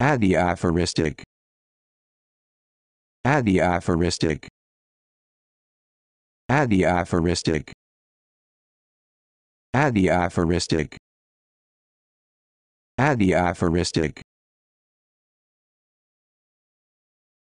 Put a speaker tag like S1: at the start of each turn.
S1: Adiaphoristic. Adiaphoristic. Adiaphoristic. Adiaphoristic. Adiaphoristic.